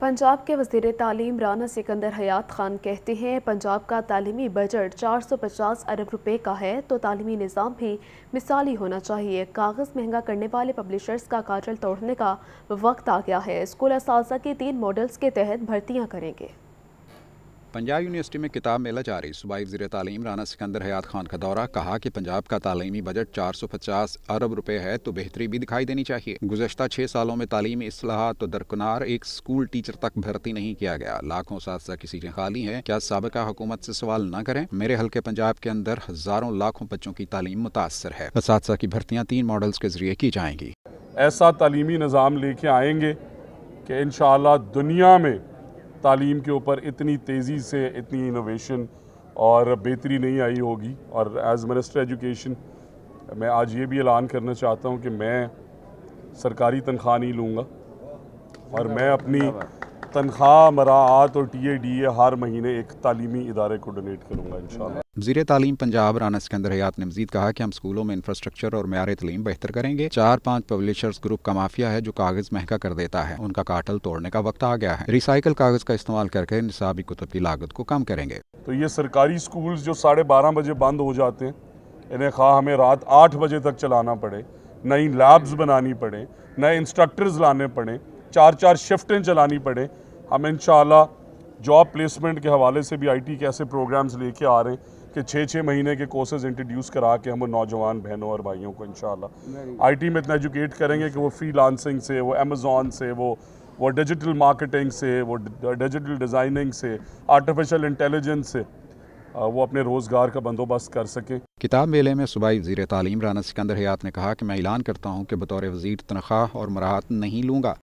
पंजाब के वजीर तालीम राना सिकंदर हयात खान कहते हैं पंजाब का तालीमी बजट 450 अरब रुपए का है तो तालीमी निज़ाम भी मिसाली होना चाहिए कागज़ महंगा करने वाले पब्लिशर्स का काजल तोड़ने का वक्त आ गया है स्कूल इस की तीन मॉडल्स के तहत भर्तियाँ करेंगे पंजाब यूनिवर्सिटी में किताब मेला जारी सूबाई वजीर तालीम राना सिकंदर हयात खान का दौरा कहा कि पंजाब का तालीमी बजट 450 अरब रुपए है तो बेहतरी भी दिखाई देनी चाहिए गुजशत छः सालों में तालीमी असलाह तो दरकनार एक स्कूल टीचर तक भर्ती नहीं किया गया लाखों साथ की सीटें खाली हैं क्या सबका हुकूमत से सवाल न करें मेरे हल्के पंजाब के अंदर हजारों लाखों बच्चों की तालीम मुतासर है की भर्तियाँ तीन मॉडल्स के जरिए की जाएंगी ऐसा तालीमी निज़ाम लेके आएंगे कि इन दुनिया में तालीम के ऊपर इतनी तेज़ी से इतनी इनोवेशन और बेहतरी नहीं आई होगी और एज मिनिस्टर एजुकेशन मैं आज ये भी ऐलान करना चाहता हूँ कि मैं सरकारी तनख्वाह नहीं लूँगा और मैं अपनी तनख्वाह मराहत और टी ए डी ए हर महीने एक तालीमी इदारे को डोनेट करूँगा इन वजीर तालीम पंजाब राना सिकंदर हयात ने मजीद कहा कि हम स्कूलों में इंफ्रास्ट्रक्चर और मैार तलीम बेहतर करेंगे चार पाँच पब्लिशर्स ग्रुप का माफिया है जो कागज महंगा कर देता है उनका काटल तोड़ने का वक्त आ गया है रिसाइकल कागज का इस्तेमाल करके निसाबी कुतब की लागत को कम करेंगे तो ये सरकारी स्कूल जो साढ़े बारह बजे बंद हो जाते हैं इन्हें खा हमें रात आठ बजे तक चलाना पड़े नई लैब्स बनानी पड़े नए इंस्ट्रक्टर्स लाने पड़े चार चार शिफ्टें चलानी पड़े हम इन जॉब प्लेसमेंट के हवाले से भी आईटी के ऐसे प्रोग्राम्स लेके आ रहे हैं कि छः छः महीने के कोर्सेज इंट्रोड्यूस करा के हम नौजवान बहनों और भाइयों को इन आईटी में इतना एजुकेट करेंगे कि वो फ्री लांसिंग से वो अमेज़ोन से वो वो डिजिटल मार्केटिंग से वो डिजिटल डिज़ाइनिंग uh, से आर्टिफिशियल इंटेलिजेंस से uh, वो अपने रोज़गार का बंदोबस्त कर सकें किताब मेले में सूबाई वजीर तालीम राना सिकंदर हयात ने कहा कि मैं ऐलान करता हूँ कि बतौर वजीर तनख्वाह और मराहत नहीं लूँगा